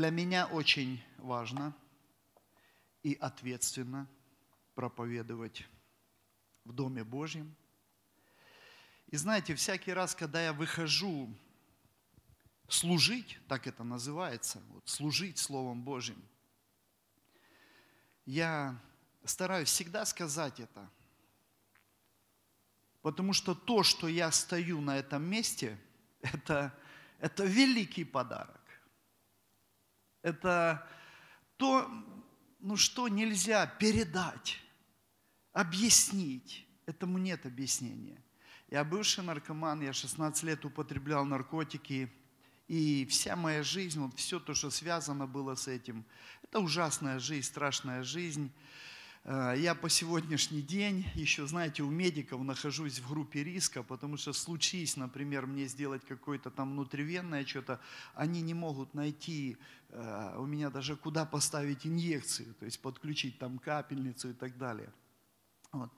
Для меня очень важно и ответственно проповедовать в Доме Божьем. И знаете, всякий раз, когда я выхожу служить, так это называется, вот, служить Словом Божьим, я стараюсь всегда сказать это, потому что то, что я стою на этом месте, это, это великий подарок. Это то, ну что нельзя передать, объяснить. Этому нет объяснения. Я бывший наркоман, я 16 лет употреблял наркотики, и вся моя жизнь, вот все то, что связано было с этим, это ужасная жизнь, страшная жизнь. Э, я по сегодняшний день еще, знаете, у медиков нахожусь в группе риска, потому что случись, например, мне сделать какое-то там внутривенное что-то, они не могут найти э, у меня даже куда поставить инъекцию, то есть подключить там капельницу и так далее. Вот.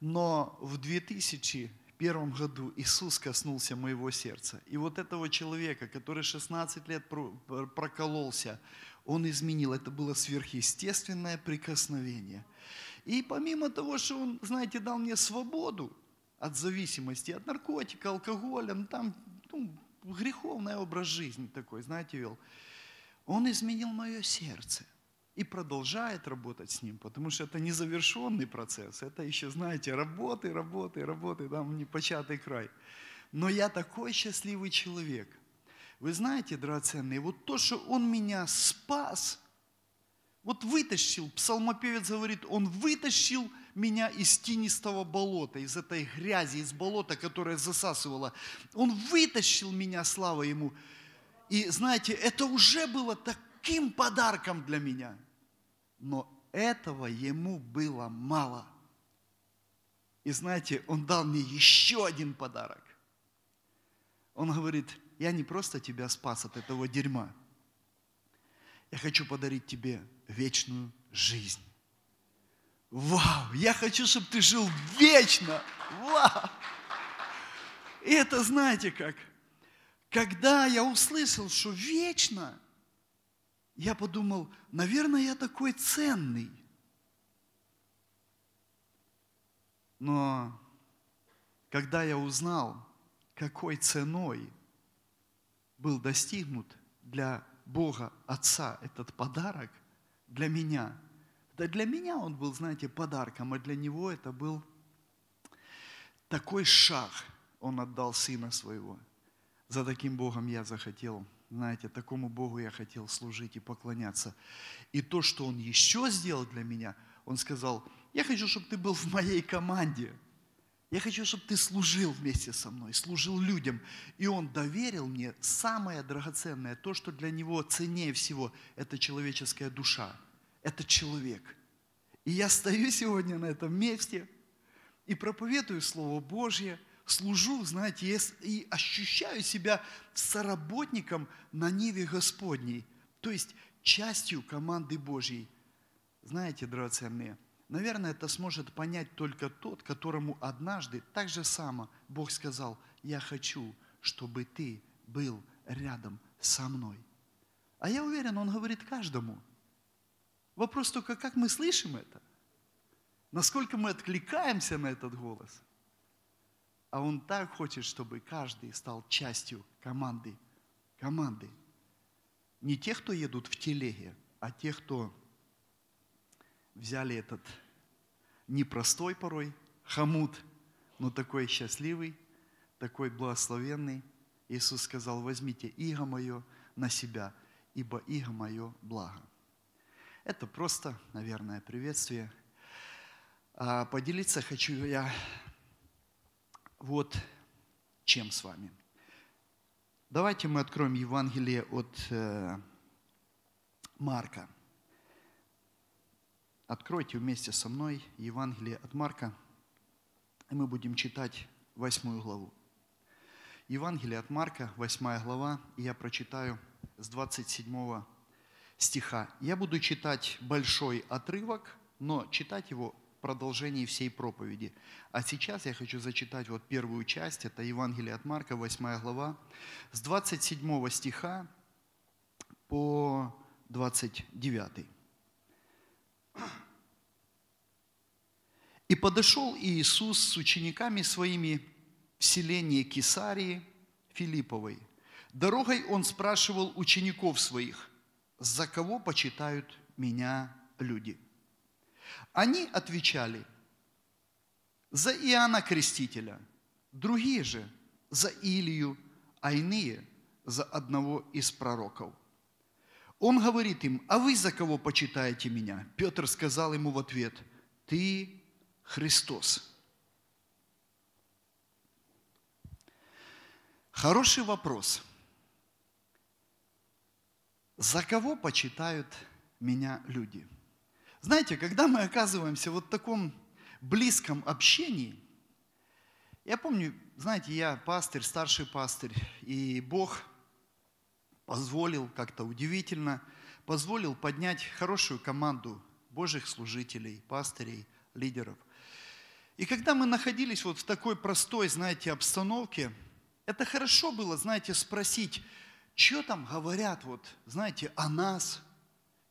Но в 2000 первом году Иисус коснулся моего сердца. И вот этого человека, который 16 лет прокололся, он изменил. Это было сверхъестественное прикосновение. И помимо того, что Он, знаете, дал мне свободу от зависимости, от наркотика, алкоголя, ну, там ну, греховный образ жизни такой, знаете, вел. Он изменил мое сердце и продолжает работать с ним, потому что это незавершенный процесс, это еще, знаете, работы, работы, работы, там непочатый край. Но я такой счастливый человек, вы знаете, драгоценные, вот то, что Он меня спас, вот вытащил, псалмопевец говорит, Он вытащил меня из тинистого болота, из этой грязи, из болота, которое засасывало. Он вытащил меня, слава Ему. И знаете, это уже было таким подарком для меня. Но этого Ему было мало. И знаете, Он дал мне еще один подарок. Он говорит, я не просто тебя спас от этого дерьма. Я хочу подарить тебе вечную жизнь. Вау! Я хочу, чтобы ты жил вечно! Вау! И это знаете как? Когда я услышал, что вечно, я подумал, наверное, я такой ценный. Но когда я узнал, какой ценой был достигнут для Бога Отца этот подарок, для меня. Да для меня он был, знаете, подарком, а для него это был такой шаг. Он отдал Сына Своего. За таким Богом я захотел, знаете, такому Богу я хотел служить и поклоняться. И то, что Он еще сделал для меня, Он сказал, я хочу, чтобы ты был в моей команде – я хочу, чтобы ты служил вместе со мной, служил людям. И он доверил мне самое драгоценное, то, что для него ценнее всего, это человеческая душа, это человек. И я стою сегодня на этом месте и проповедую Слово Божье, служу, знаете, и ощущаю себя соработником на ниве Господней, то есть частью команды Божьей. Знаете, драгоценные – Наверное, это сможет понять только тот, которому однажды так же само Бог сказал, я хочу, чтобы ты был рядом со мной. А я уверен, он говорит каждому. Вопрос только, как мы слышим это? Насколько мы откликаемся на этот голос? А он так хочет, чтобы каждый стал частью команды. Команды. Не тех, кто едут в телеге, а тех, кто взяли этот непростой порой, хамут, но такой счастливый, такой благословенный. Иисус сказал, возьмите иго мое на себя, ибо иго мое благо. Это просто, наверное, приветствие. А поделиться хочу я вот чем с вами. Давайте мы откроем Евангелие от э, Марка – Откройте вместе со мной Евангелие от Марка, и мы будем читать восьмую главу. Евангелие от Марка, восьмая глава, и я прочитаю с 27 стиха. Я буду читать большой отрывок, но читать его в продолжении всей проповеди. А сейчас я хочу зачитать вот первую часть, это Евангелие от Марка, восьмая глава, с 27 стиха по 29. подошел Иисус с учениками своими в селение Кесарии Филипповой. Дорогой он спрашивал учеников своих, за кого почитают меня люди? Они отвечали, за Иоанна Крестителя, другие же за Илию, а иные за одного из пророков. Он говорит им, а вы за кого почитаете меня? Петр сказал ему в ответ, ты Христос. Хороший вопрос. За кого почитают меня люди? Знаете, когда мы оказываемся вот в таком близком общении, я помню, знаете, я пастырь, старший пастырь, и Бог позволил как-то удивительно, позволил поднять хорошую команду Божьих служителей, пастырей, лидеров – и когда мы находились вот в такой простой, знаете, обстановке, это хорошо было, знаете, спросить, что там говорят, вот, знаете, о нас,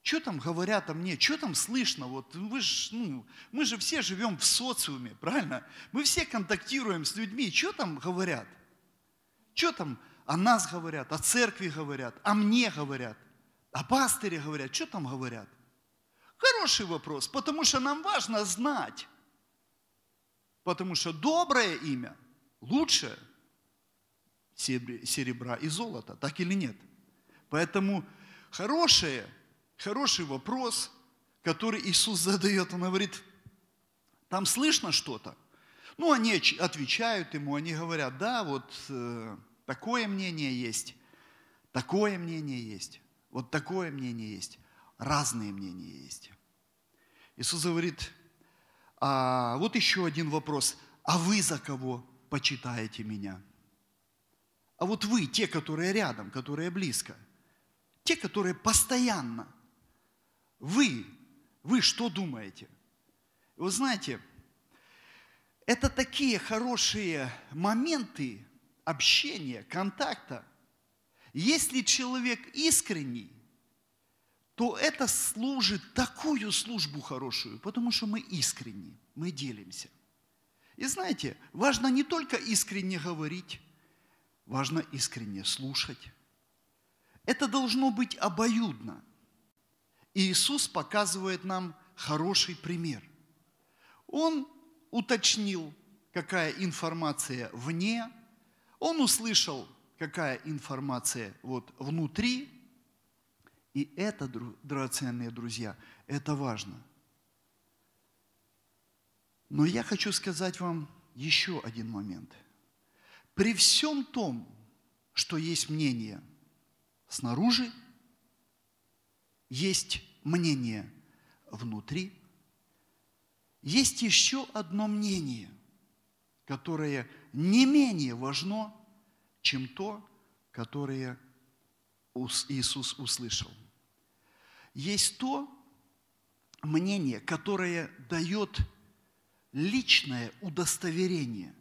что там говорят о мне, что там слышно, вот, вы ж, ну, мы же все живем в социуме, правильно? Мы все контактируем с людьми, что там говорят? Что там о нас говорят, о церкви говорят, о мне говорят, о пастыре говорят, что там говорят? Хороший вопрос, потому что нам важно знать, Потому что доброе имя лучше серебра и золота, так или нет? Поэтому хорошее, хороший вопрос, который Иисус задает, он говорит, там слышно что-то? Ну, они отвечают ему, они говорят, да, вот э, такое мнение есть, такое мнение есть, вот такое мнение есть, разные мнения есть. Иисус говорит, а вот еще один вопрос. А вы за кого почитаете меня? А вот вы, те, которые рядом, которые близко, те, которые постоянно, вы, вы что думаете? Вы знаете, это такие хорошие моменты общения, контакта. Если человек искренний, то это служит такую службу хорошую, потому что мы искренни, мы делимся. И знаете, важно не только искренне говорить, важно искренне слушать. Это должно быть обоюдно. И Иисус показывает нам хороший пример. Он уточнил, какая информация вне, он услышал, какая информация вот внутри – и это, драгоценные друзья, это важно. Но я хочу сказать вам еще один момент. При всем том, что есть мнение снаружи, есть мнение внутри, есть еще одно мнение, которое не менее важно, чем то, которое Иисус услышал. Есть то мнение, которое дает личное удостоверение.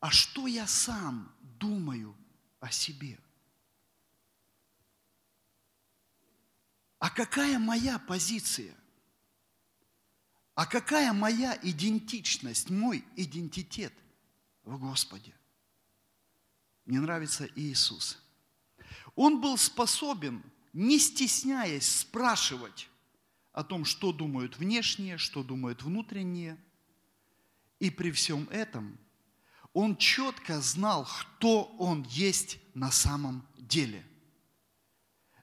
А что я сам думаю о себе? А какая моя позиция? А какая моя идентичность, мой идентитет в Господе? Мне нравится Иисус – он был способен, не стесняясь, спрашивать о том, что думают внешние, что думают внутренние. И при всем этом он четко знал, кто он есть на самом деле.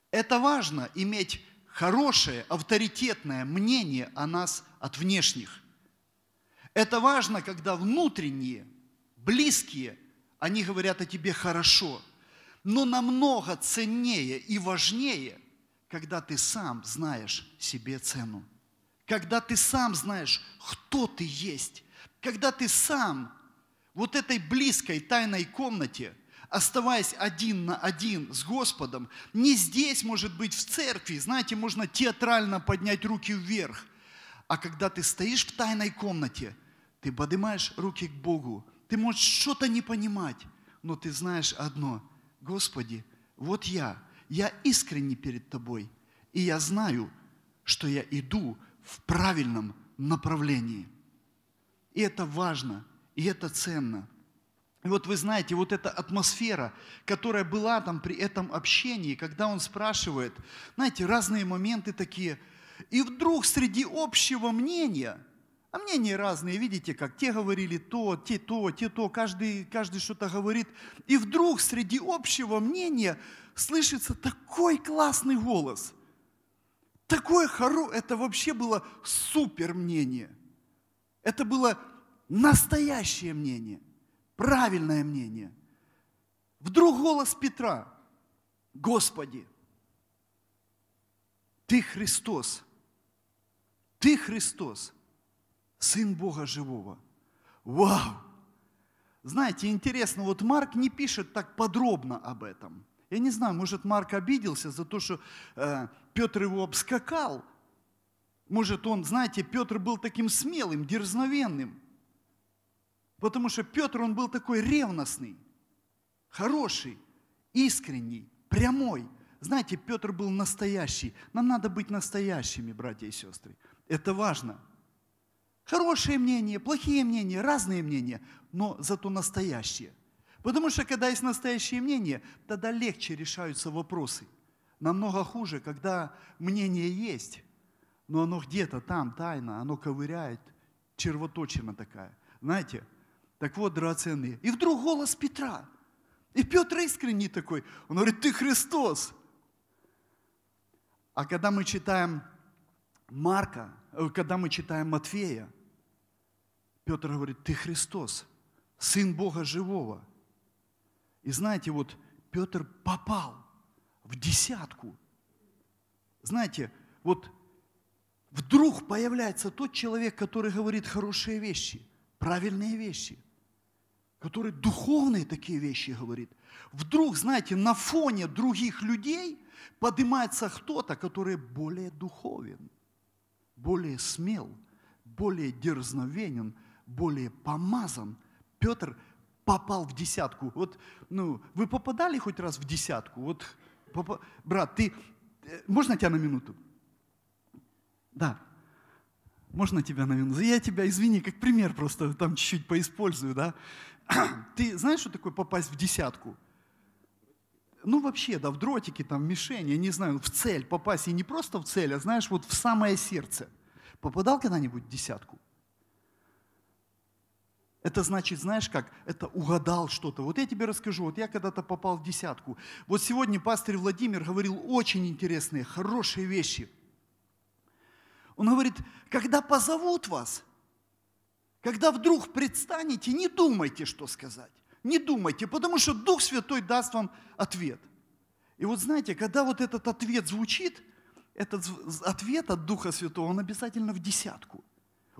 Это важно иметь хорошее, авторитетное мнение о нас от внешних. Это важно, когда внутренние, близкие, они говорят о тебе хорошо – но намного ценнее и важнее, когда ты сам знаешь себе цену. Когда ты сам знаешь, кто ты есть. Когда ты сам вот этой близкой тайной комнате – оставаясь один на один с Господом, не здесь, может быть, в церкви, знаете, можно театрально поднять руки вверх, а когда ты стоишь в тайной комнате, ты поднимаешь руки к Богу, ты можешь что-то не понимать, но ты знаешь одно, Господи, вот я, я искренне перед Тобой, и я знаю, что я иду в правильном направлении. И это важно, и это ценно. И вот вы знаете, вот эта атмосфера, которая была там при этом общении, когда он спрашивает, знаете, разные моменты такие, и вдруг среди общего мнения а мнения разные, видите, как те говорили то, те то, те то, каждый, каждый что-то говорит. И вдруг среди общего мнения слышится такой классный голос. Такое хоро... Это вообще было супер мнение. Это было настоящее мнение, правильное мнение. Вдруг голос Петра. Господи, Ты Христос. Ты Христос. Сын Бога живого. Вау! Знаете, интересно, вот Марк не пишет так подробно об этом. Я не знаю, может, Марк обиделся за то, что э, Петр его обскакал. Может, он, знаете, Петр был таким смелым, дерзновенным. Потому что Петр, он был такой ревностный, хороший, искренний, прямой. Знаете, Петр был настоящий. Нам надо быть настоящими, братья и сестры. Это важно. Хорошие мнения, плохие мнения, разные мнения, но зато настоящие. Потому что когда есть настоящие мнения, тогда легче решаются вопросы. Намного хуже, когда мнение есть, но оно где-то там тайно, оно ковыряет, червоточина такая. Знаете, так вот, драгоценные. И вдруг голос Петра. И Петр искренний такой. Он говорит, ты Христос. А когда мы читаем Марка, Э, когда мы читаем Матфея, Петр говорит, ты Христос, Сын Бога Живого. И знаете, вот Петр попал в десятку. Знаете, вот вдруг появляется тот человек, который говорит хорошие вещи, правильные вещи, который духовные такие вещи говорит. Вдруг, знаете, на фоне других людей поднимается кто-то, который более духовен более смел, более дерзновенен, более помазан. Петр попал в десятку. Вот, ну, вы попадали хоть раз в десятку? Вот, поп... брат, ты... Э, можно тебя на минуту? Да. Можно тебя на минуту? Я тебя, извини, как пример просто там чуть-чуть поиспользую, да? Ты знаешь, что такое попасть в десятку? ну вообще, да, в дротики, там, в мишень, я не знаю, в цель попасть, и не просто в цель, а, знаешь, вот в самое сердце. Попадал когда-нибудь в десятку? Это значит, знаешь как, это угадал что-то. Вот я тебе расскажу, вот я когда-то попал в десятку. Вот сегодня пастор Владимир говорил очень интересные, хорошие вещи. Он говорит, когда позовут вас, когда вдруг предстанете, не думайте, что сказать не думайте, потому что Дух Святой даст вам ответ. И вот знаете, когда вот этот ответ звучит, этот ответ от Духа Святого, он обязательно в десятку.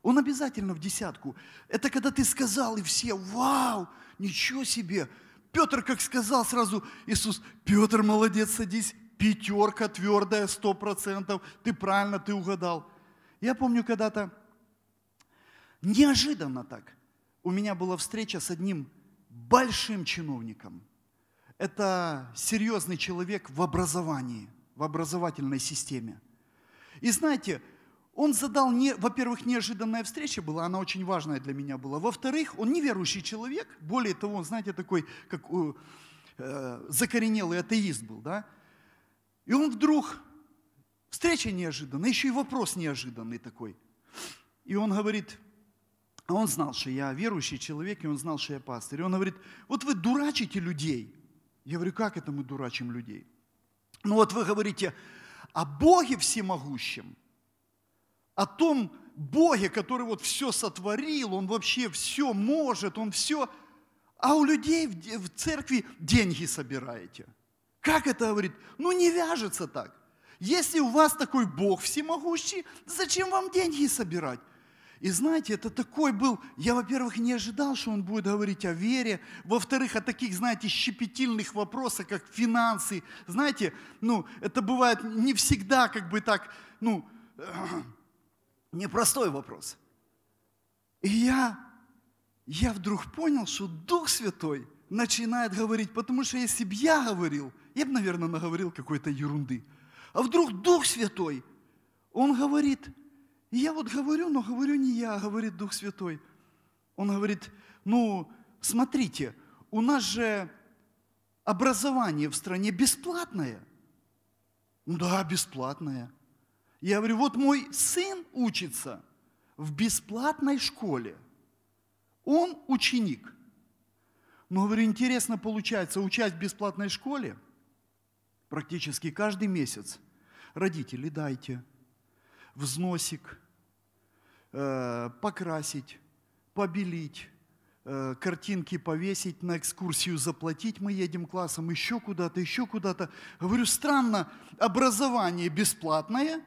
Он обязательно в десятку. Это когда ты сказал, и все, вау, ничего себе. Петр, как сказал сразу Иисус, Петр, молодец, садись, пятерка твердая, сто процентов, ты правильно, ты угадал. Я помню когда-то, неожиданно так, у меня была встреча с одним большим чиновником. Это серьезный человек в образовании, в образовательной системе. И знаете, он задал, не, во-первых, неожиданная встреча была, она очень важная для меня была. Во-вторых, он неверующий человек, более того, он, знаете, такой, как э, закоренелый атеист был, да. И он вдруг, встреча неожиданная, еще и вопрос неожиданный такой. И он говорит, а он знал, что я верующий человек, и он знал, что я пастырь. И он говорит, вот вы дурачите людей. Я говорю, как это мы дурачим людей? Ну вот вы говорите о Боге всемогущем, о том Боге, который вот все сотворил, он вообще все может, он все... А у людей в церкви деньги собираете. Как это говорит? Ну не вяжется так. Если у вас такой Бог всемогущий, зачем вам деньги собирать? И знаете, это такой был, я, во-первых, не ожидал, что он будет говорить о вере, во-вторых, о таких, знаете, щепетильных вопросах, как финансы. Знаете, ну, это бывает не всегда как бы так, ну, непростой вопрос. И я, я вдруг понял, что Дух Святой начинает говорить, потому что если бы я говорил, я бы, наверное, наговорил какой-то ерунды. А вдруг Дух Святой, он говорит – и я вот говорю, но говорю не я, а говорит Дух Святой. Он говорит, ну, смотрите, у нас же образование в стране бесплатное. Ну да, бесплатное. Я говорю, вот мой сын учится в бесплатной школе. Он ученик. Но, говорю, интересно получается, учась в бесплатной школе, практически каждый месяц, родители дайте – взносик, э, покрасить, побелить, э, картинки повесить, на экскурсию заплатить, мы едем классом еще куда-то, еще куда-то. Говорю, странно, образование бесплатное,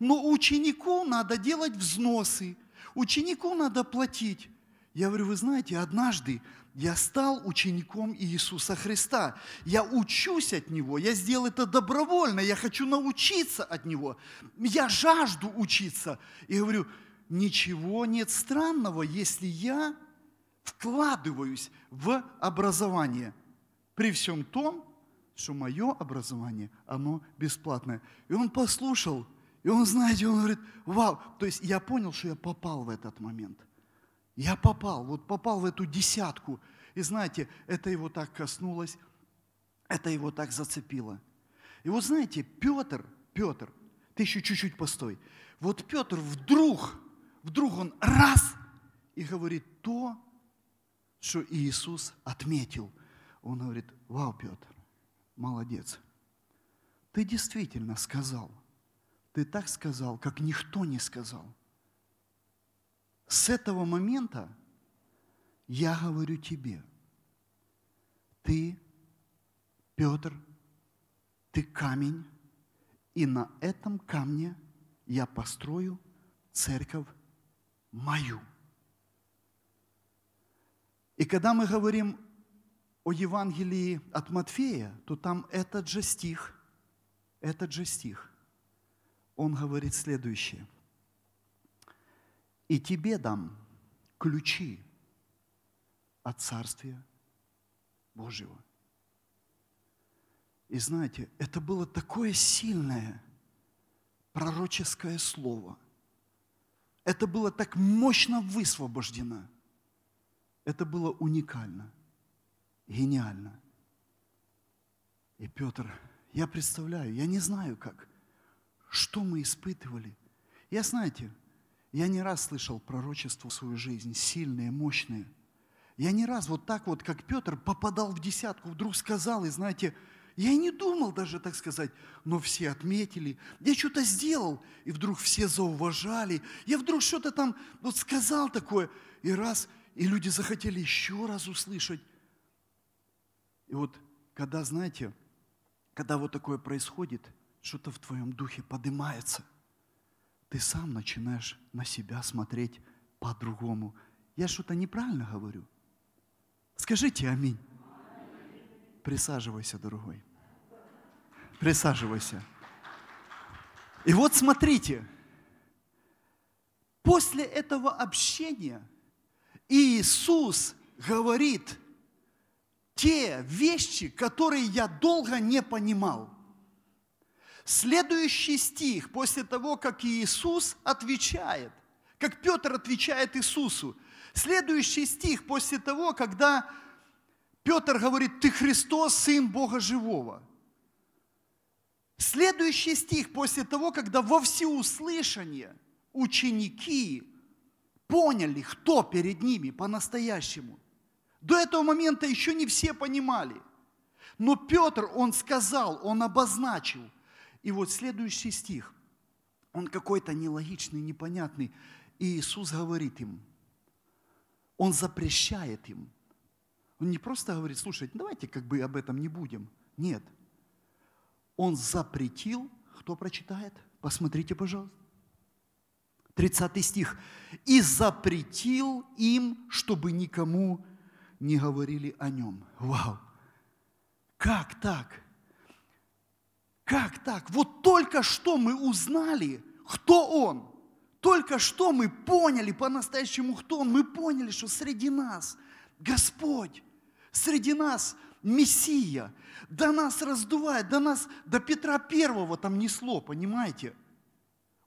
но ученику надо делать взносы, ученику надо платить. Я говорю, вы знаете, однажды я стал учеником Иисуса Христа. Я учусь от Него. Я сделал это добровольно. Я хочу научиться от Него. Я жажду учиться. И говорю, ничего нет странного, если я вкладываюсь в образование. При всем том, что мое образование, оно бесплатное. И он послушал, и он, знаете, он говорит, вау. То есть я понял, что я попал в этот момент – я попал, вот попал в эту десятку. И знаете, это его так коснулось, это его так зацепило. И вот знаете, Петр, Петр, ты еще чуть-чуть постой. Вот Петр вдруг, вдруг он раз и говорит то, что Иисус отметил. Он говорит, вау, Петр, молодец. Ты действительно сказал. Ты так сказал, как никто не сказал. С этого момента я говорю тебе, ты, Петр, ты камень, и на этом камне я построю церковь мою. И когда мы говорим о Евангелии от Матфея, то там этот же стих, этот же стих, он говорит следующее – и тебе дам ключи от Царствия Божьего. И знаете, это было такое сильное пророческое слово. Это было так мощно высвобождено. Это было уникально, гениально. И Петр, я представляю, я не знаю как, что мы испытывали. Я, знаете, я не раз слышал пророчество в свою жизнь, сильное мощное. Я не раз вот так вот, как Петр, попадал в десятку, вдруг сказал, и знаете, я не думал даже так сказать, но все отметили, я что-то сделал, и вдруг все зауважали, я вдруг что-то там вот сказал такое, и раз, и люди захотели еще раз услышать. И вот когда, знаете, когда вот такое происходит, что-то в твоем духе поднимается – ты сам начинаешь на себя смотреть по-другому. Я что-то неправильно говорю. Скажите аминь. Присаживайся, дорогой. Присаживайся. И вот смотрите, после этого общения Иисус говорит те вещи, которые я долго не понимал – Следующий стих, после того, как Иисус отвечает, как Петр отвечает Иисусу, следующий стих, после того, когда Петр говорит, ты Христос, Сын Бога Живого. Следующий стих, после того, когда во всеуслышание ученики поняли, кто перед ними по-настоящему. До этого момента еще не все понимали. Но Петр, он сказал, он обозначил – и вот следующий стих, он какой-то нелогичный, непонятный. И Иисус говорит им, он запрещает им. Он не просто говорит, слушайте, давайте как бы об этом не будем. Нет. Он запретил, кто прочитает? Посмотрите, пожалуйста. 30 стих. «И запретил им, чтобы никому не говорили о нем». Вау! Как так? Как так? Вот только что мы узнали, кто Он. Только что мы поняли по-настоящему, кто Он. Мы поняли, что среди нас Господь, среди нас Мессия. До нас раздувает, до нас, до Петра Первого там несло, понимаете?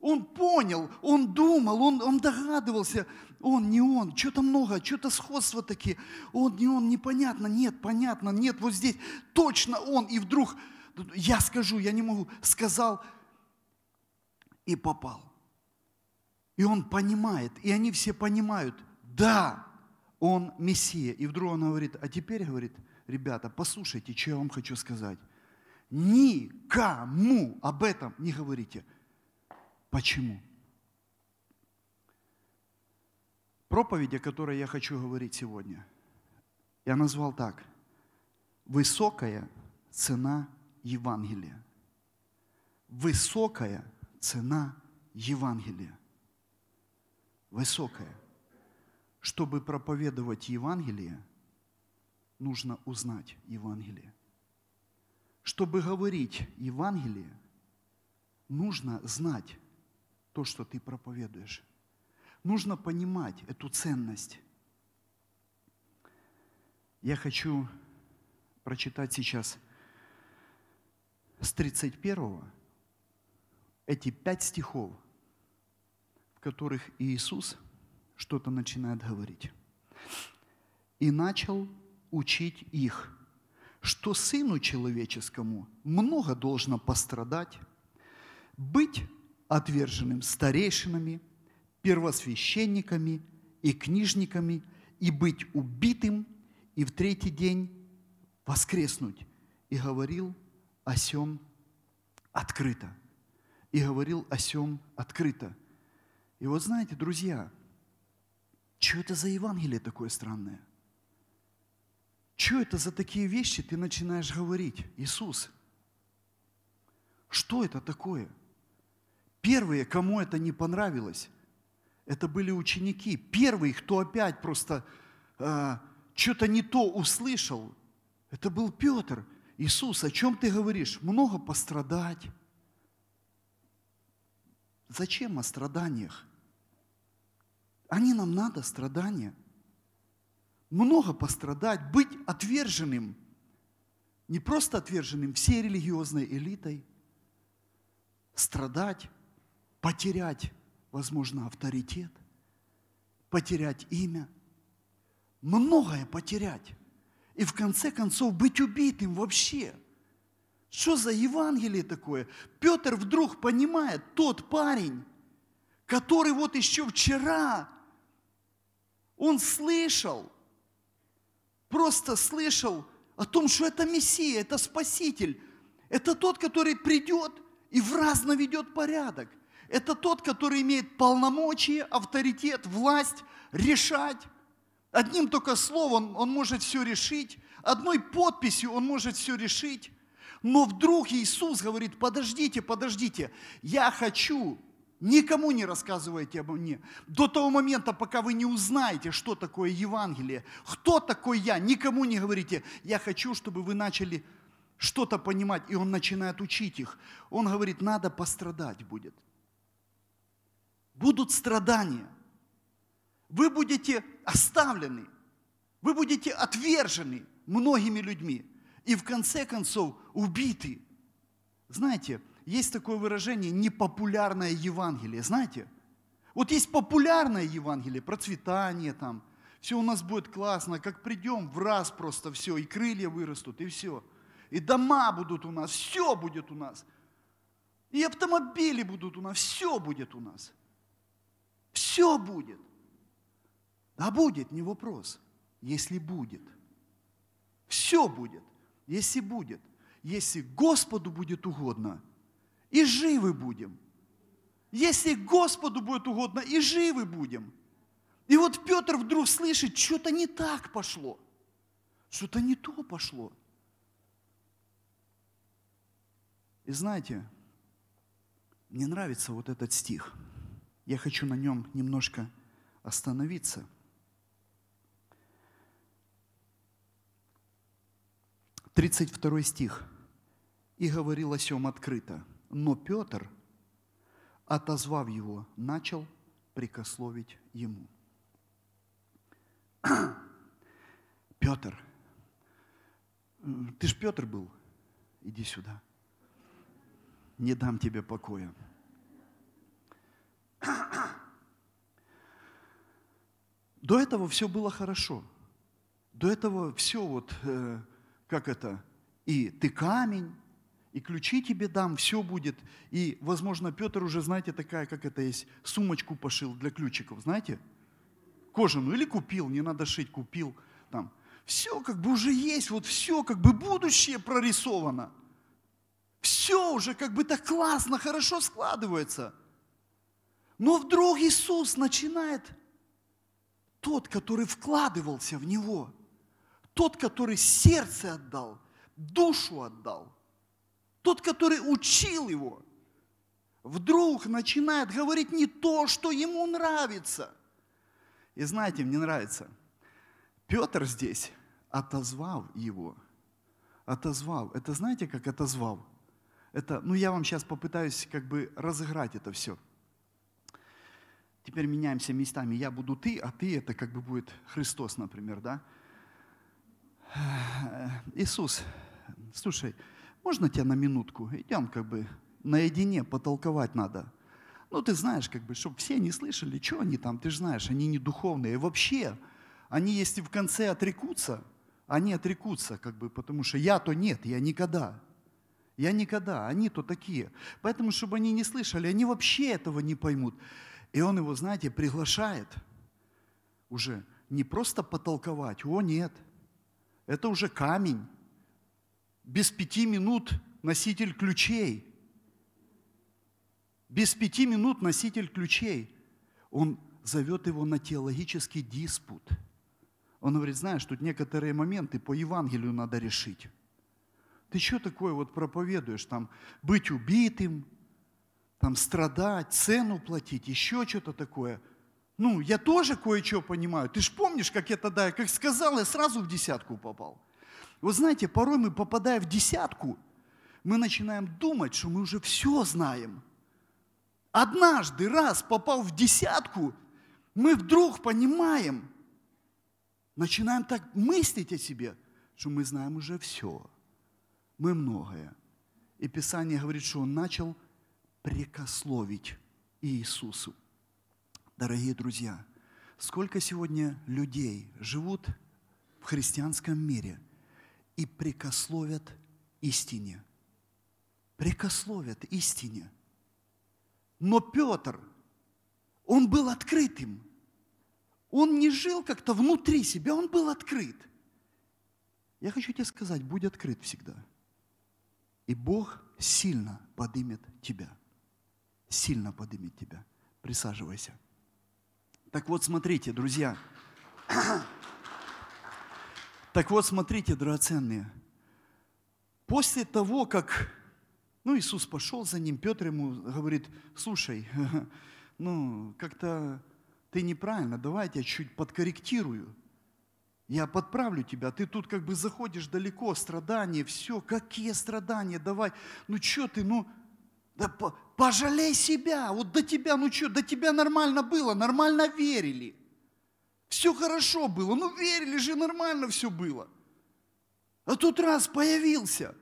Он понял, он думал, он, он догадывался, он не он, что-то много, что-то сходство такие, он не он, непонятно, нет, понятно, нет, вот здесь точно он, и вдруг я скажу, я не могу. Сказал и попал. И он понимает, и они все понимают, да, он Мессия. И вдруг он говорит, а теперь, говорит, ребята, послушайте, что я вам хочу сказать. Никому об этом не говорите. Почему? Проповедь, о которой я хочу говорить сегодня, я назвал так. Высокая цена Євангелія. Высокая цена Евангелия. Высокая. Чтобы проповедовать Евангелие, нужно узнать Евангелие. Чтобы говорить Евангелие, нужно знать то, что ты проповедуешь. Нужно понимать эту ценность. Я хочу прочитать сейчас с 31 эти пять стихов, в которых Иисус что-то начинает говорить. «И начал учить их, что Сыну Человеческому много должно пострадать, быть отверженным старейшинами, первосвященниками и книжниками, и быть убитым, и в третий день воскреснуть. И говорил о сем открыто. И говорил о сем открыто. И вот знаете, друзья, что это за Евангелие такое странное? Что это за такие вещи ты начинаешь говорить, Иисус? Что это такое? Первые, кому это не понравилось, это были ученики. Первый, кто опять просто э, а, что-то не то услышал, это был Петр – Иисус, о чем ты говоришь? Много пострадать. Зачем о страданиях? Они нам надо, страдания. Много пострадать, быть отверженным. Не просто отверженным, всей религиозной элитой. Страдать, потерять, возможно, авторитет, потерять имя. Многое потерять и в конце концов быть убитым вообще. Что за Евангелие такое? Петр вдруг понимает, тот парень, который вот еще вчера, он слышал, просто слышал о том, что это Мессия, это Спаситель, это тот, который придет и в раз наведет порядок. Это тот, который имеет полномочия, авторитет, власть решать Одним только словом он может все решить, одной подписью он может все решить. Но вдруг Иисус говорит, подождите, подождите, я хочу, никому не рассказывайте обо мне, до того момента, пока вы не узнаете, что такое Евангелие, кто такой я, никому не говорите, я хочу, чтобы вы начали что-то понимать, и он начинает учить их. Он говорит, надо пострадать будет. Будут страдания – вы будете оставлены, вы будете отвержены многими людьми и в конце концов убиты. Знаете, есть такое выражение «непопулярное Евангелие». Знаете, вот есть популярное Евангелие, процветание там, все у нас будет классно, как придем, в раз просто все, и крылья вырастут, и все. И дома будут у нас, все будет у нас. И автомобили будут у нас, все будет у нас. Все будет – а будет, не вопрос, если будет. Все будет, если будет. Если Господу будет угодно, и живы будем. Если Господу будет угодно, и живы будем. И вот Петр вдруг слышит, что-то не так пошло. Что-то не то пошло. И знаете, мне нравится вот этот стих. Я хочу на нем немножко остановиться. 32 стих. «И говорил о сем открыто, но Петр, отозвав его, начал прикословить ему». Петр, ты ж Петр был, иди сюда. Не дам тебе покоя. До этого все было хорошо. До этого все вот э, как это, и ты камень, и ключи тебе дам, все будет. И, возможно, Петр уже, знаете, такая, как это есть, сумочку пошил для ключиков, знаете, кожаную, или купил, не надо шить, купил там. Все как бы уже есть, вот все как бы будущее прорисовано. Все уже как бы так классно, хорошо складывается. Но вдруг Иисус начинает, тот, который вкладывался в него – тот, который сердце отдал, душу отдал, тот, который учил его, вдруг начинает говорить не то, что ему нравится. И знаете, мне нравится, Петр здесь отозвал его. Отозвал. Это знаете, как отозвал? Это, ну я вам сейчас попытаюсь как бы разыграть это все. Теперь меняемся местами. Я буду ты, а ты это как бы будет Христос, например, да? Иисус, слушай, можно тебя на минутку? Идем как бы наедине, потолковать надо. Ну, ты знаешь, как бы, чтобы все не слышали, что они там, ты же знаешь, они не духовные. И вообще, они, если в конце отрекутся, они отрекутся, как бы, потому что я-то нет, я никогда. Я никогда, они-то такие. Поэтому, чтобы они не слышали, они вообще этого не поймут. И он его, знаете, приглашает уже не просто потолковать, о нет – это уже камень. Без пяти минут носитель ключей. Без пяти минут носитель ключей. Он зовет его на теологический диспут. Он говорит, знаешь, тут некоторые моменты по Евангелию надо решить. Ты что такое вот проповедуешь? Там быть убитым, там страдать, цену платить, еще что-то такое – ну, я тоже кое-что понимаю. Ты ж помнишь, как я тогда, как сказал, я сразу в десятку попал. Вот знаете, порой мы, попадая в десятку, мы начинаем думать, что мы уже все знаем. Однажды раз попал в десятку, мы вдруг понимаем, начинаем так мыслить о себе, что мы знаем уже все. Мы многое. И Писание говорит, что он начал прикословить Иисусу дорогие друзья, сколько сегодня людей живут в христианском мире и прикословят истине. Прикословят истине. Но Петр, он был открытым. Он не жил как-то внутри себя, он был открыт. Я хочу тебе сказать, будь открыт всегда. И Бог сильно подымет тебя. Сильно подымет тебя. Присаживайся. Так вот, смотрите, друзья. Так вот, смотрите, драгоценные. После того, как ну, Иисус пошел за ним, Петр ему говорит, слушай, ну, как-то ты неправильно, давай я тебя чуть подкорректирую. Я подправлю тебя, ты тут как бы заходишь далеко, страдания, все, какие страдания, давай, ну что ты, ну, да, по, Пожалей себя. Вот до тебя, ну что, до тебя нормально было, нормально верили. Все хорошо было, ну верили же, нормально все было. А тут раз появился.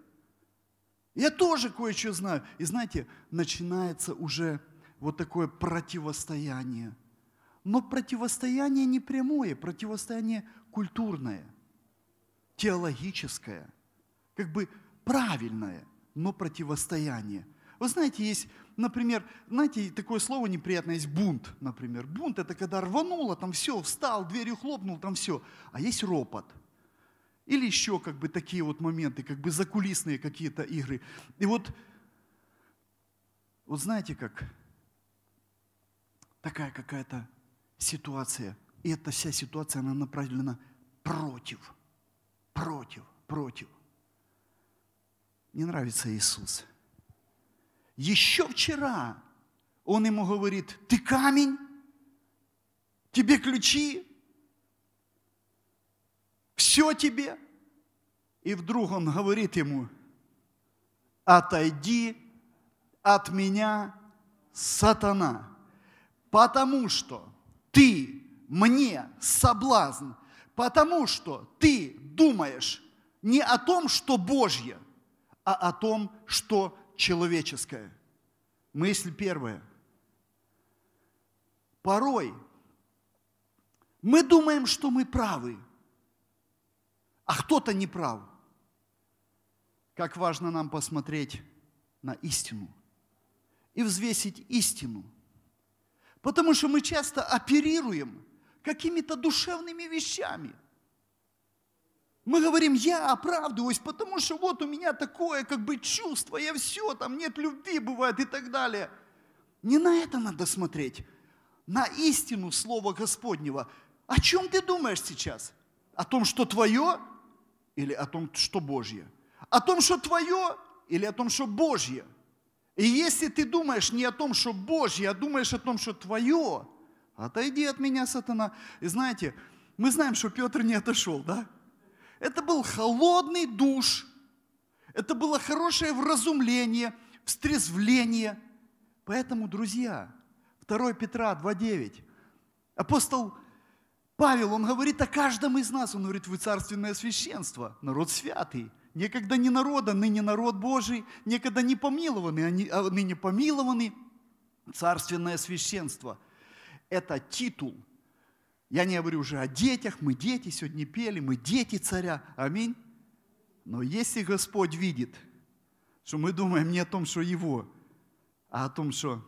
Я тоже кое-что знаю. И знаете, начинается уже вот такое противостояние. Но противостояние не прямое, противостояние культурное, теологическое, как бы правильное, но противостояние – вы знаете, есть, например, знаете, такое слово неприятное, есть бунт, например. Бунт – это когда рвануло, там все, встал, дверью хлопнул, там все. А есть ропот. Или еще как бы такие вот моменты, как бы закулисные какие-то игры. И вот, вот знаете как, такая какая-то ситуация. И эта вся ситуация, она направлена против, против, против. Не нравится Иисус – еще вчера он ему говорит, ты камень, тебе ключи, все тебе. И вдруг он говорит ему, отойди от меня, сатана, потому что ты мне соблазн, потому что ты думаешь не о том, что Божье, а о том, что человеческое мысль первая. Порой мы думаем, что мы правы, а кто-то не прав. Как важно нам посмотреть на истину и взвесить истину. Потому что мы часто оперируем какими-то душевными вещами – мы говорим, я оправдываюсь, потому что вот у меня такое как бы чувство, я все, там нет любви бывает и так далее. Не на это надо смотреть, на истину Слова Господнего. О чем ты думаешь сейчас? О том, что твое или о том, что Божье? О том, что твое или о том, что Божье? И если ты думаешь не о том, что Божье, а думаешь о том, что твое, отойди от меня, сатана. И знаете, мы знаем, что Петр не отошел, да? Это был холодный душ, это было хорошее вразумление, встрезвление. Поэтому, друзья, 2 Петра 2.9, апостол Павел, он говорит о каждом из нас, он говорит, вы царственное священство, народ святый, некогда не народа, ныне народ Божий, некогда не помилованный, а ныне помилованный, царственное священство. Это титул – я не говорю уже о детях, мы дети, сегодня пели, мы дети царя. Аминь. Но если Господь видит, что мы думаем не о том, что Его, а о том, что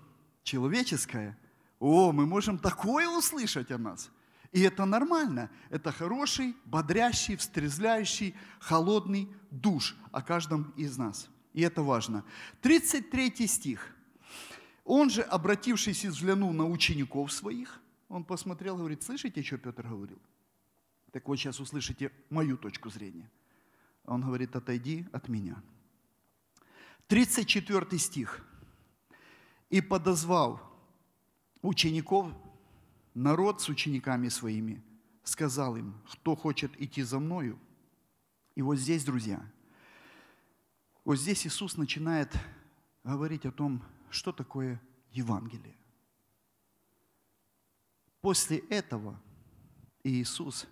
человеческое, о, мы можем такое услышать о нас. И это нормально. Это хороший, бодрящий, встрезляющий, холодный душ о каждом из нас. И это важно. 33 стих. Он же, обратившись, взглянул на учеников своих он посмотрел, говорит, слышите, что Петр говорил? Так вот сейчас услышите мою точку зрения. Он говорит, отойди от меня. 34 стих. «И подозвал учеников, народ с учениками своими, сказал им, кто хочет идти за мною». И вот здесь, друзья, вот здесь Иисус начинает говорить о том, что такое Евангелие. После этого Иисус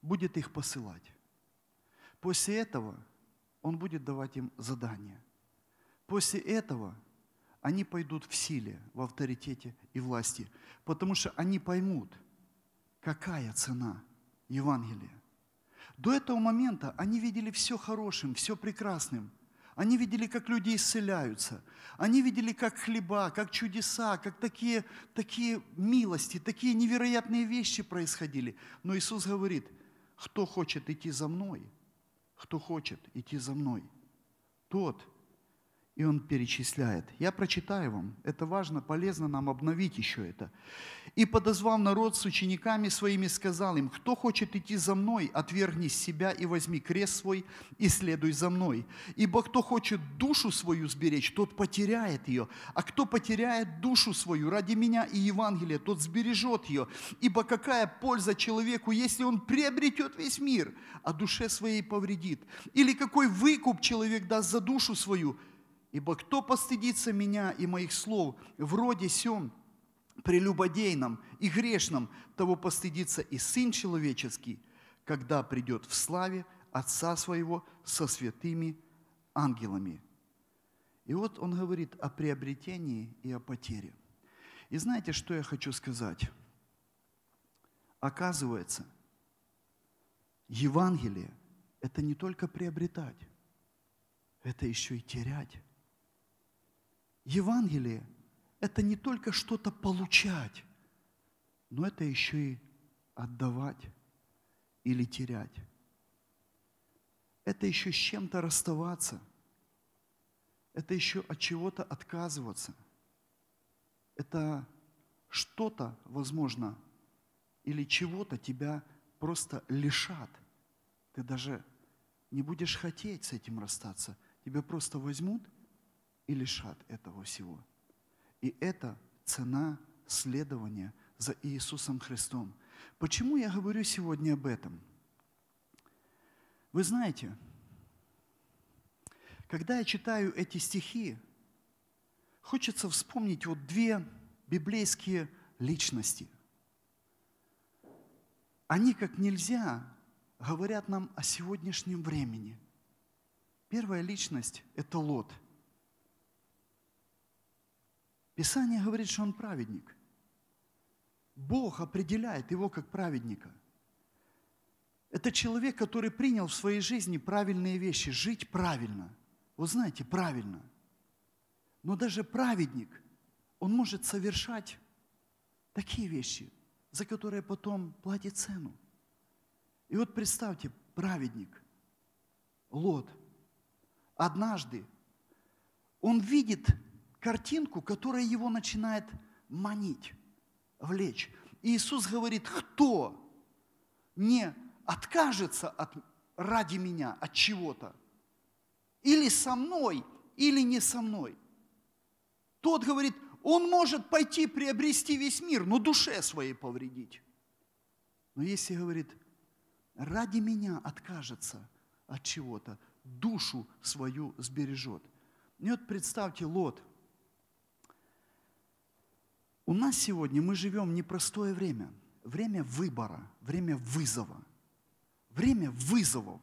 будет их посылать. После этого Он будет давать им задания. После этого они пойдут в силе, в авторитете и власти, потому что они поймут, какая цена Евангелия. До этого момента они видели все хорошим, все прекрасным, они видели, как люди исцеляются. Они видели, как хлеба, как чудеса, как такие, такие милости, такие невероятные вещи происходили. Но Иисус говорит, кто хочет идти за мной, кто хочет идти за мной, тот – и он перечисляет. Я прочитаю вам. Это важно, полезно нам обновить еще это. «И подозвал народ с учениками своими, сказал им, кто хочет идти за мной, отвергни себя и возьми крест свой и следуй за мной. Ибо кто хочет душу свою сберечь, тот потеряет ее. А кто потеряет душу свою ради меня и Евангелия, тот сбережет ее. Ибо какая польза человеку, если он приобретет весь мир, а душе своей повредит? Или какой выкуп человек даст за душу свою?» Ибо кто постыдится меня и моих слов, вроде сем, прелюбодейном и грешном, того постыдится и Сын Человеческий, когда придет в славе Отца Своего со святыми ангелами». И вот он говорит о приобретении и о потере. И знаете, что я хочу сказать? Оказывается, Евангелие – это не только приобретать, это еще и терять. Евангелие – это не только что-то получать, но это еще и отдавать или терять. Это еще с чем-то расставаться. Это еще от чего-то отказываться. Это что-то, возможно, или чего-то тебя просто лишат. Ты даже не будешь хотеть с этим расстаться. Тебя просто возьмут – и лишат этого всего. И это цена следования за Иисусом Христом. Почему я говорю сегодня об этом? Вы знаете, когда я читаю эти стихи, хочется вспомнить вот две библейские личности. Они как нельзя говорят нам о сегодняшнем времени. Первая личность – это Лот – Писание говорит, что он праведник. Бог определяет его как праведника. Это человек, который принял в своей жизни правильные вещи, жить правильно. Вы знаете, правильно. Но даже праведник, он может совершать такие вещи, за которые потом платит цену. И вот представьте, праведник, Лот, однажды он видит картинку, которая его начинает манить, влечь. И Иисус говорит, кто не откажется от, ради меня от чего-то, или со мной, или не со мной. Тот говорит, он может пойти приобрести весь мир, но душе своей повредить. Но если, говорит, ради меня откажется от чего-то, душу свою сбережет. И вот представьте, Лот – у нас сегодня мы живем непростое время. Время выбора, время вызова. Время вызовов.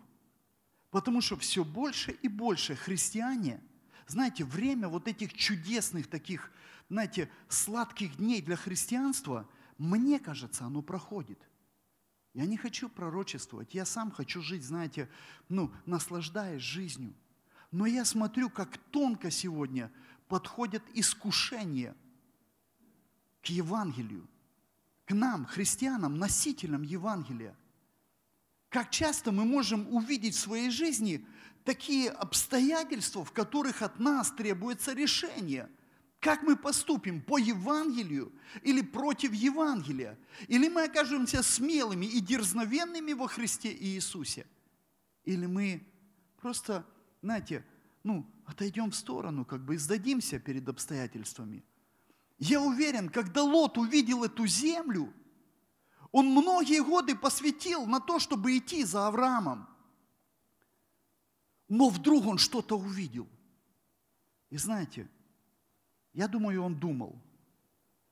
Потому что все больше и больше христиане, знаете, время вот этих чудесных таких, знаете, сладких дней для христианства, мне кажется, оно проходит. Я не хочу пророчествовать, я сам хочу жить, знаете, ну, наслаждаясь жизнью. Но я смотрю, как тонко сегодня подходят искушения – к Евангелию, к нам, христианам, носителям Евангелия. Как часто мы можем увидеть в своей жизни такие обстоятельства, в которых от нас требуется решение – как мы поступим? По Евангелию или против Евангелия? Или мы окажемся смелыми и дерзновенными во Христе и Иисусе? Или мы просто, знаете, ну, отойдем в сторону, как бы и сдадимся перед обстоятельствами – я уверен, когда Лот увидел эту землю, он многие годы посвятил на то, чтобы идти за Авраамом. Но вдруг он что-то увидел. И знаете, я думаю, он думал,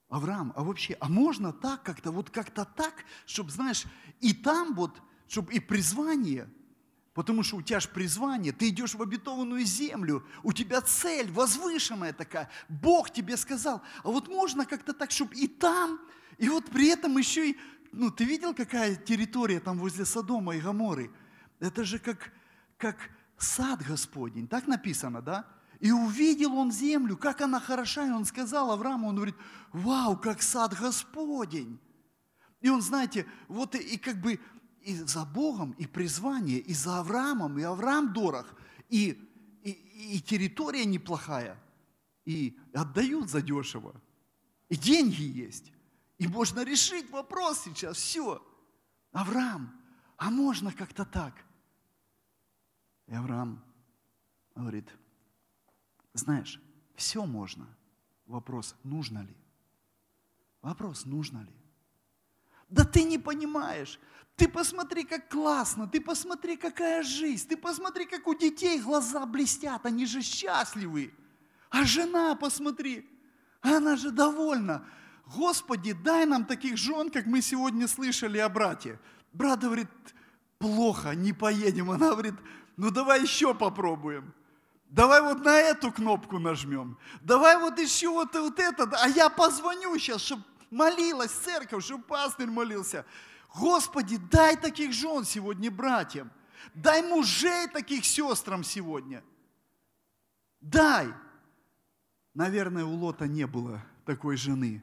Авраам, а вообще, а можно так как-то, вот как-то так, чтобы, знаешь, и там вот, чтобы и призвание – Потому что у тебя же призвание, ты идешь в обетованную землю, у тебя цель возвышенная такая. Бог тебе сказал, а вот можно как-то так, чтобы и там, и вот при этом еще и... Ну, ты видел, какая территория там возле Содома и Гаморы? Это же как, как сад Господень, так написано, да? И увидел он землю, как она хороша, и он сказал Аврааму, он говорит, вау, как сад Господень. И он, знаете, вот и, и как бы и за Богом, и призвание, и за Авраамом, и Авраам Дорах, и, и, и территория неплохая, и отдают за дешево, и деньги есть, и можно решить вопрос сейчас, все. Авраам, а можно как-то так? И Авраам говорит, знаешь, все можно. Вопрос, нужно ли? Вопрос, нужно ли? Да ты не понимаешь. Ты посмотри, как классно, ты посмотри, какая жизнь, ты посмотри, как у детей глаза блестят, они же счастливы. А жена, посмотри, она же довольна. Господи, дай нам таких жен, как мы сегодня слышали о брате. Брат говорит, плохо, не поедем. Она говорит, ну давай еще попробуем. Давай вот на эту кнопку нажмем. Давай вот еще вот, вот этот. А я позвоню сейчас, чтобы Молилась церковь, чтобы пастырь молился. Господи, дай таких жен сегодня братьям. Дай мужей таких сестрам сегодня. Дай. Наверное, у Лота не было такой жены.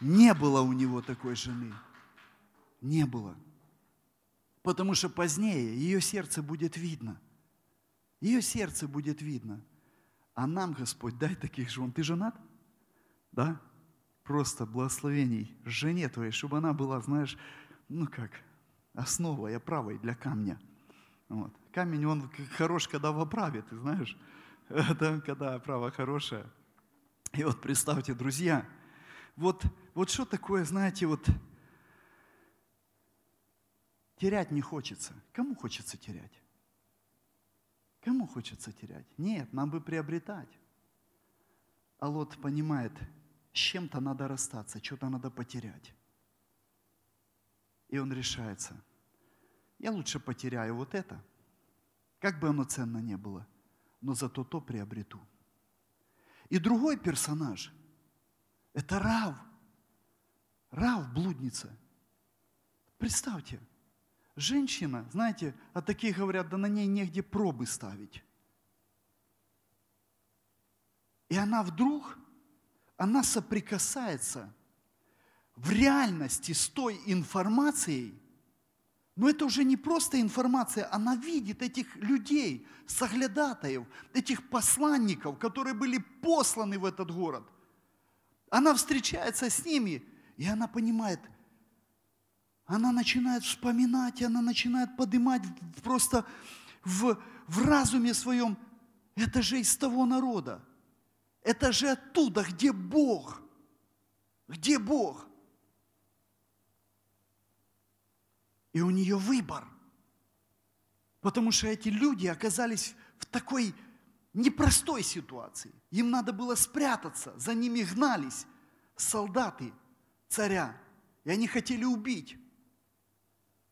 Не было у него такой жены. Не было. Потому что позднее ее сердце будет видно. Ее сердце будет видно. А нам, Господь, дай таких жен. Ты женат? Да? просто благословений жене твоей, чтобы она была, знаешь, ну как, основой, оправой для камня. Вот. Камень, он хорош, когда в оправе, ты знаешь, там, когда оправа хорошая. И вот представьте, друзья, вот, вот что такое, знаете, вот терять не хочется. Кому хочется терять? Кому хочется терять? Нет, нам бы приобретать. А Лот понимает, чем-то надо расстаться, что-то надо потерять. И он решается, я лучше потеряю вот это, как бы оно ценно не было, но зато то приобрету. И другой персонаж – это Рав. Рав – блудница. Представьте, женщина, знаете, а такие говорят, да на ней негде пробы ставить. И она вдруг – она соприкасается в реальности с той информацией, но это уже не просто информация, она видит этих людей, соглядатаев, этих посланников, которые были посланы в этот город. Она встречается с ними, и она понимает, она начинает вспоминать, она начинает поднимать просто в, в разуме своем, это же из того народа. Это же оттуда, где Бог. Где Бог? И у нее выбор. Потому что эти люди оказались в такой непростой ситуации. Им надо было спрятаться, за ними гнались солдаты царя, и они хотели убить.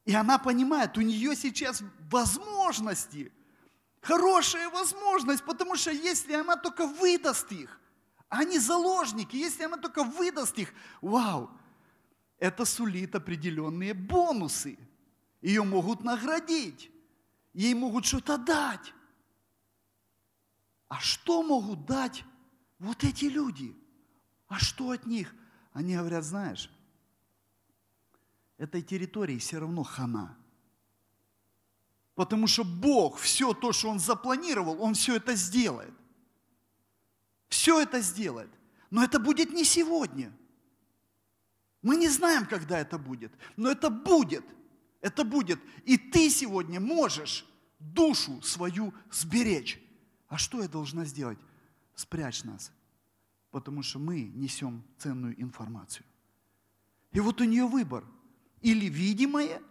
И она понимает, у нее сейчас возможности хорошая возможность, потому что если она только выдаст их, они заложники, если она только выдаст их, вау, это сулит определенные бонусы. Ее могут наградить, ей могут что-то дать. А что могут дать вот эти люди? А что от них? Они говорят, знаешь, этой территории все равно хана – Потому что Бог, все то, что Он запланировал, Он все это сделает. Все это сделает. Но это будет не сегодня. Мы не знаем, когда это будет, но это будет. Это будет. И ты сегодня можешь душу свою сберечь. А что я должна сделать? Спрячь нас, потому что мы несем ценную информацию. И вот у нее выбор. Или видимое,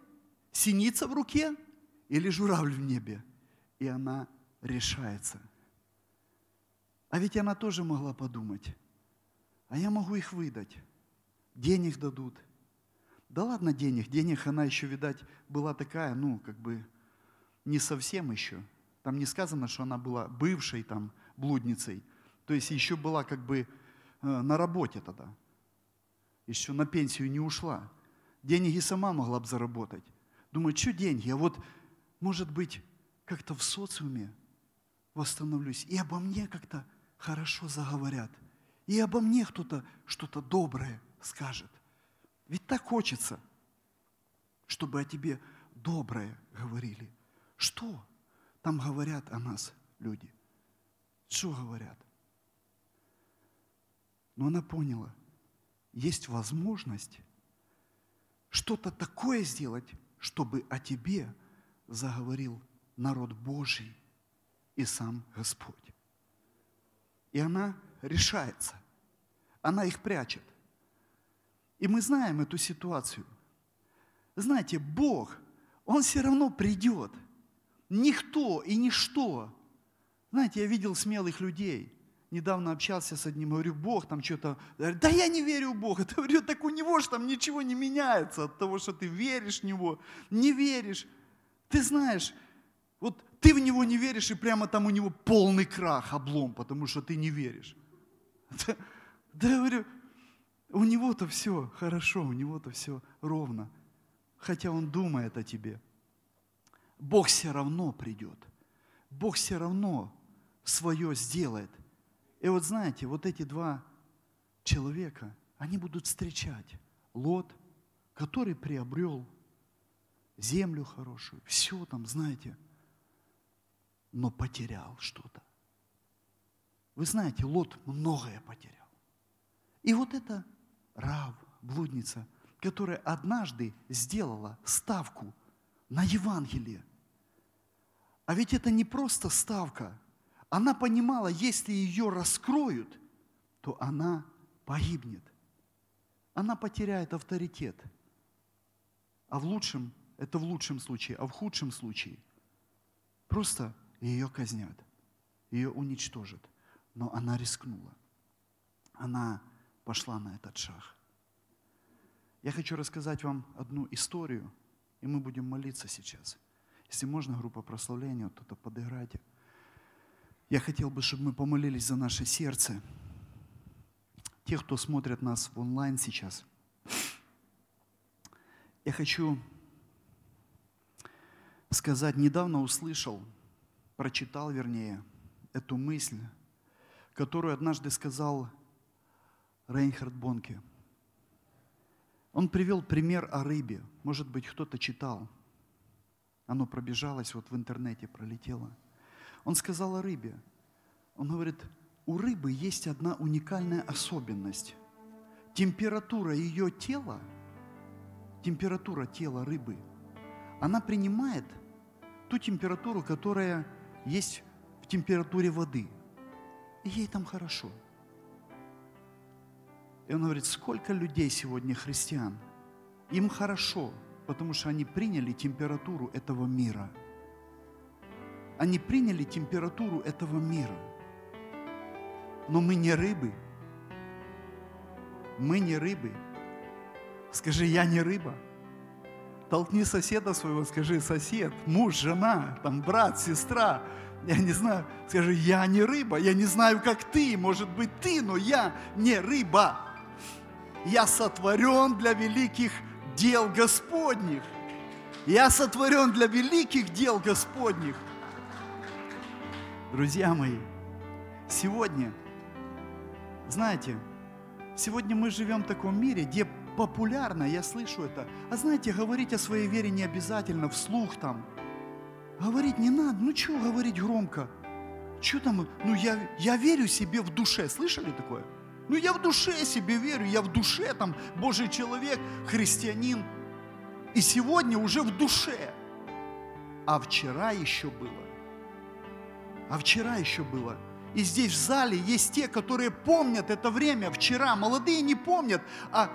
синица в руке – или журавль в небе, и она решается. А ведь она тоже могла подумать, а я могу их выдать, денег дадут. Да ладно денег, денег она еще, видать, была такая, ну, как бы, не совсем еще. Там не сказано, что она была бывшей там блудницей, то есть еще была как бы э, на работе тогда, еще на пенсию не ушла. Деньги сама могла бы заработать. Думаю, что деньги? А вот может быть, как-то в социуме восстановлюсь, и обо мне как-то хорошо заговорят, и обо мне кто-то что-то доброе скажет. Ведь так хочется, чтобы о тебе доброе говорили. Что там говорят о нас люди? Что говорят? Но она поняла, есть возможность что-то такое сделать, чтобы о тебе – заговорил народ Божий и сам Господь. И она решается. Она их прячет. И мы знаем эту ситуацию. Знаете, Бог, Он все равно придет. Никто и ничто. Знаете, я видел смелых людей. Недавно общался с одним, говорю, Бог там что-то... Да я не верю в Бога. Ты говорю, так у него же там ничего не меняется от того, что ты веришь в Него, не веришь. Ты знаешь, вот ты в него не веришь, и прямо там у него полный крах, облом, потому что ты не веришь. Да, да я говорю, у него-то все хорошо, у него-то все ровно. Хотя он думает о тебе. Бог все равно придет. Бог все равно свое сделает. И вот знаете, вот эти два человека, они будут встречать Лот, который приобрел землю хорошую, все там, знаете, но потерял что-то. Вы знаете, Лот многое потерял. И вот эта Рав, блудница, которая однажды сделала ставку на Евангелие. А ведь это не просто ставка. Она понимала, если ее раскроют, то она погибнет. Она потеряет авторитет. А в лучшем это в лучшем случае, а в худшем случае просто ее казнят, ее уничтожат. Но она рискнула. Она пошла на этот шаг. Я хочу рассказать вам одну историю, и мы будем молиться сейчас. Если можно, группа прославления, вот это подыграйте. Я хотел бы, чтобы мы помолились за наше сердце. те, кто смотрят нас в онлайн сейчас. Я хочу сказать, недавно услышал, прочитал вернее, эту мысль, которую однажды сказал Рейнхард Бонке. Он привел пример о рыбе. Может быть, кто-то читал. Оно пробежалось, вот в интернете пролетело. Он сказал о рыбе. Он говорит, у рыбы есть одна уникальная особенность. Температура ее тела, температура тела рыбы, она принимает – ту температуру, которая есть в температуре воды. И ей там хорошо. И он говорит, сколько людей сегодня христиан, им хорошо, потому что они приняли температуру этого мира. Они приняли температуру этого мира. Но мы не рыбы. Мы не рыбы. Скажи, я не рыба. Толкни соседа своего, скажи, сосед, муж, жена, там, брат, сестра, я не знаю, скажи, я не рыба, я не знаю, как ты, может быть, ты, но я не рыба. Я сотворен для великих дел Господних. Я сотворен для великих дел Господних. Друзья мои, сегодня, знаете, сегодня мы живем в таком мире, где популярно, я слышу это. А знаете, говорить о своей вере не обязательно, вслух там. Говорить не надо, ну что говорить громко? Что там, ну я, я верю себе в душе, слышали такое? Ну я в душе себе верю, я в душе там Божий человек, христианин. И сегодня уже в душе. А вчера еще было. А вчера еще было. И здесь в зале есть те, которые помнят это время вчера. Молодые не помнят, а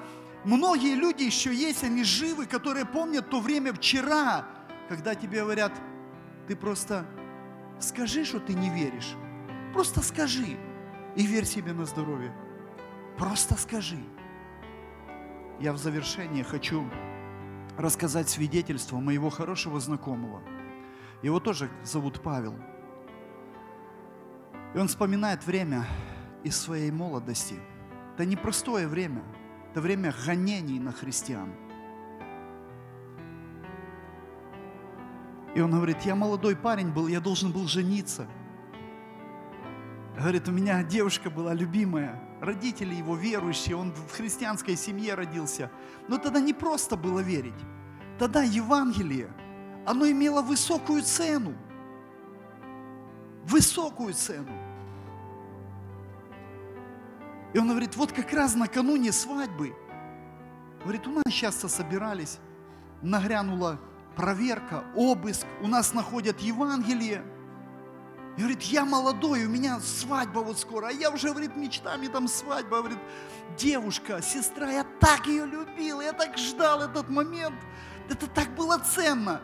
Многие люди еще есть, они живы, которые помнят то время вчера, когда тебе говорят, ты просто скажи, что ты не веришь. Просто скажи и верь себе на здоровье. Просто скажи. Я в завершение хочу рассказать свидетельство моего хорошего знакомого. Его тоже зовут Павел. И он вспоминает время из своей молодости. Это непростое время – это время гонений на христиан. И он говорит, я молодой парень был, я должен был жениться. Говорит, у меня девушка была любимая, родители его верующие, он в христианской семье родился. Но тогда не просто было верить. Тогда Евангелие, оно имело высокую цену. Высокую цену. И он говорит, вот как раз накануне свадьбы, говорит, у нас часто собирались, нагрянула проверка, обыск, у нас находят Евангелие. И говорит, я молодой, у меня свадьба вот скоро, а я уже, говорит, мечтами там свадьба, говорит, девушка, сестра, я так ее любил, я так ждал этот момент, это так было ценно.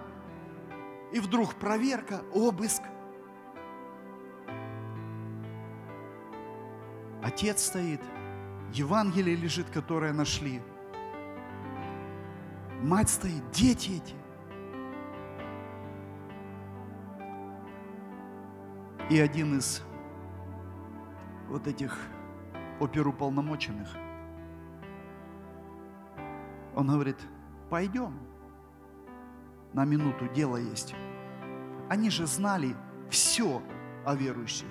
И вдруг проверка, обыск – Отец стоит, Евангелие лежит, которое нашли. Мать стоит, дети эти. И один из вот этих оперуполномоченных, он говорит, пойдем, на минуту дело есть. Они же знали все о верующих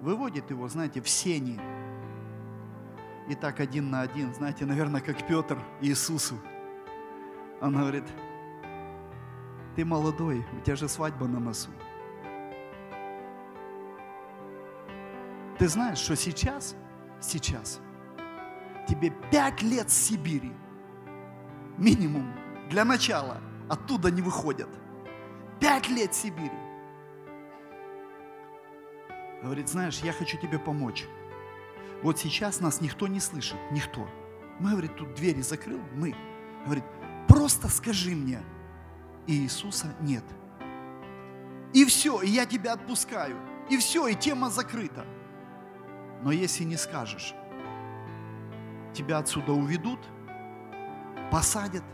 выводит его, знаете, в сени. И так один на один, знаете, наверное, как Петр Иисусу. Он говорит, ты молодой, у тебя же свадьба на носу. Ты знаешь, что сейчас, сейчас, тебе пять лет с Сибири, минимум, для начала, оттуда не выходят. Пять лет Сибири. Говорит, знаешь, я хочу тебе помочь. Вот сейчас нас никто не слышит, никто. Мы, говорит, тут двери закрыл, мы. Говорит, просто скажи мне. И Иисуса нет. И все, и я тебя отпускаю. И все, и тема закрыта. Но если не скажешь, тебя отсюда уведут, посадят.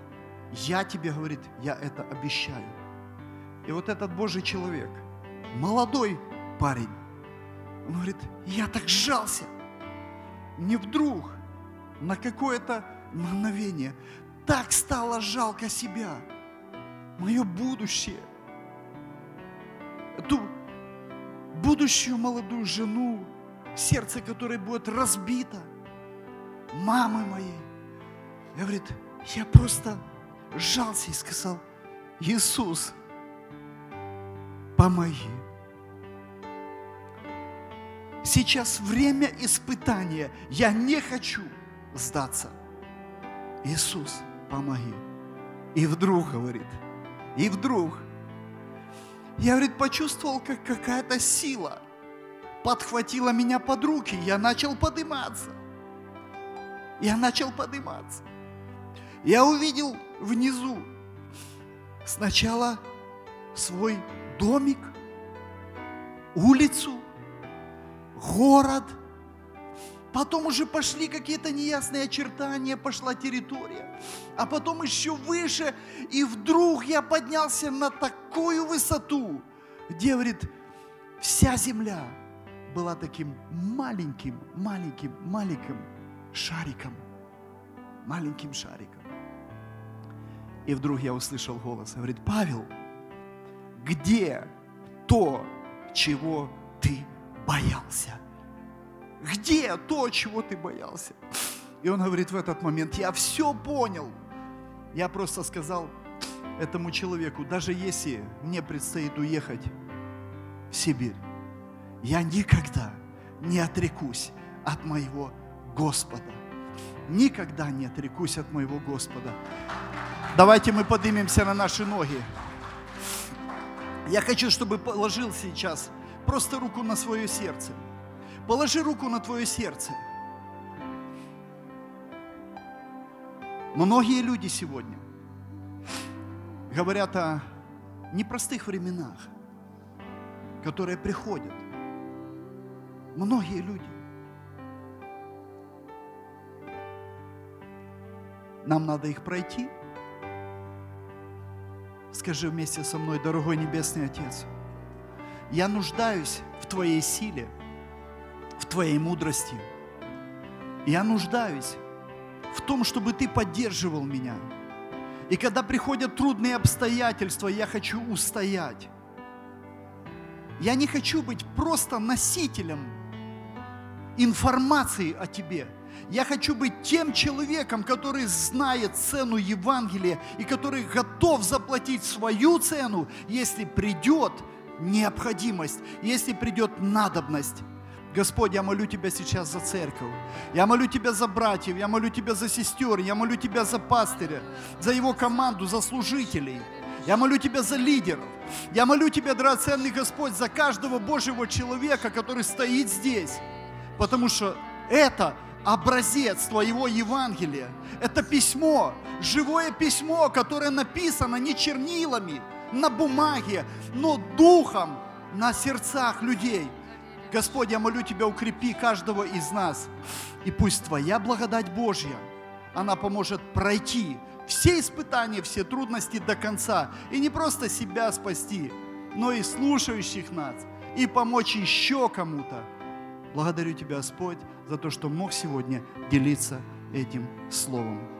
Я тебе, говорит, я это обещаю. И вот этот Божий человек, молодой парень, он говорит, я так сжался. Не вдруг, на какое-то мгновение, так стало жалко себя, мое будущее, эту будущую молодую жену, сердце которой будет разбито, мамы моей. Я говорит, я просто сжался и сказал, Иисус, помоги. Сейчас время испытания. Я не хочу сдаться. Иисус, помоги. И вдруг, говорит, и вдруг. Я, говорит, почувствовал, как какая-то сила подхватила меня под руки. Я начал подниматься. Я начал подниматься. Я увидел внизу сначала свой домик, улицу, город. Потом уже пошли какие-то неясные очертания, пошла территория. А потом еще выше. И вдруг я поднялся на такую высоту, где, говорит, вся земля была таким маленьким, маленьким, маленьким шариком. Маленьким шариком. И вдруг я услышал голос. Говорит, Павел, где то, чего ты боялся? Где то, чего ты боялся? И он говорит в этот момент, я все понял. Я просто сказал этому человеку, даже если мне предстоит уехать в Сибирь, я никогда не отрекусь от моего Господа. Никогда не отрекусь от моего Господа. Давайте мы поднимемся на наши ноги. Я хочу, чтобы положил сейчас Просто руку на свое сердце. Положи руку на твое сердце. Многие люди сегодня говорят о непростых временах, которые приходят. Многие люди. Нам надо их пройти. Скажи вместе со мной, дорогой Небесный Отец, я нуждаюсь в Твоей силе, в Твоей мудрости. Я нуждаюсь в том, чтобы Ты поддерживал меня. И когда приходят трудные обстоятельства, я хочу устоять. Я не хочу быть просто носителем информации о Тебе. Я хочу быть тем человеком, который знает цену Евангелия и который готов заплатить свою цену, если придет необходимость, если придет надобность. Господь, я молю Тебя сейчас за церковь. Я молю Тебя за братьев, я молю Тебя за сестер, я молю Тебя за пастыря, за его команду, за служителей. Я молю Тебя за лидеров. Я молю Тебя, драгоценный Господь, за каждого Божьего человека, который стоит здесь. Потому что это образец Твоего Евангелия. Это письмо, живое письмо, которое написано не чернилами, на бумаге, но духом на сердцах людей. Господь, я молю Тебя, укрепи каждого из нас. И пусть Твоя благодать Божья, она поможет пройти все испытания, все трудности до конца. И не просто себя спасти, но и слушающих нас, и помочь еще кому-то. Благодарю Тебя, Господь, за то, что мог сегодня делиться этим словом.